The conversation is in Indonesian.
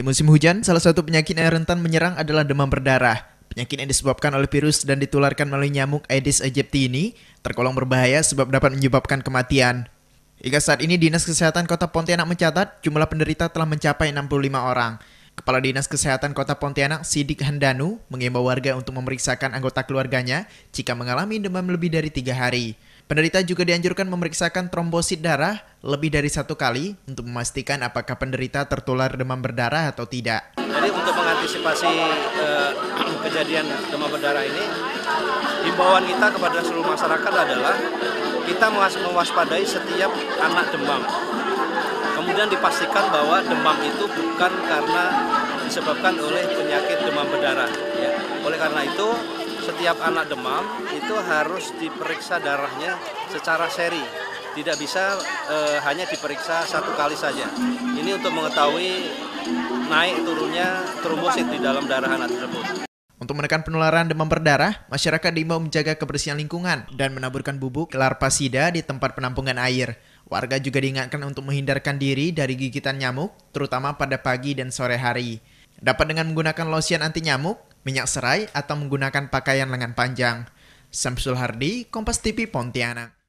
Di musim hujan, salah satu penyakit yang rentan menyerang adalah demam berdarah. Penyakit yang disebabkan oleh virus dan ditularkan melalui nyamuk Aedes aegypti ini tergolong berbahaya sebab dapat menyebabkan kematian. Hingga saat ini, Dinas Kesehatan Kota Pontianak mencatat jumlah penderita telah mencapai 65 orang. Kepala Dinas Kesehatan Kota Pontianak Sidik Handanu mengimbau warga untuk memeriksakan anggota keluarganya jika mengalami demam lebih dari tiga hari. Penderita juga dianjurkan memeriksakan trombosit darah lebih dari satu kali untuk memastikan apakah penderita tertular demam berdarah atau tidak. Jadi untuk mengantisipasi eh, kejadian demam berdarah ini, himbauan kita kepada seluruh masyarakat adalah kita mewaspadai setiap anak demam. Kemudian dipastikan bahwa demam itu bukan karena disebabkan oleh penyakit demam berdarah. Ya. Oleh karena itu, setiap anak demam itu harus diperiksa darahnya secara seri. Tidak bisa e, hanya diperiksa satu kali saja. Ini untuk mengetahui naik turunnya trombosit di dalam darah anak tersebut. Untuk menekan penularan demam berdarah, masyarakat diimbau menjaga kebersihan lingkungan dan menaburkan bubuk larpasida di tempat penampungan air. Warga juga diingatkan untuk menghindarkan diri dari gigitan nyamuk, terutama pada pagi dan sore hari. Dapat dengan menggunakan lotion anti nyamuk, minyak serai, atau menggunakan pakaian lengan panjang. Samsul Hardi, Kompas TV Pontianak.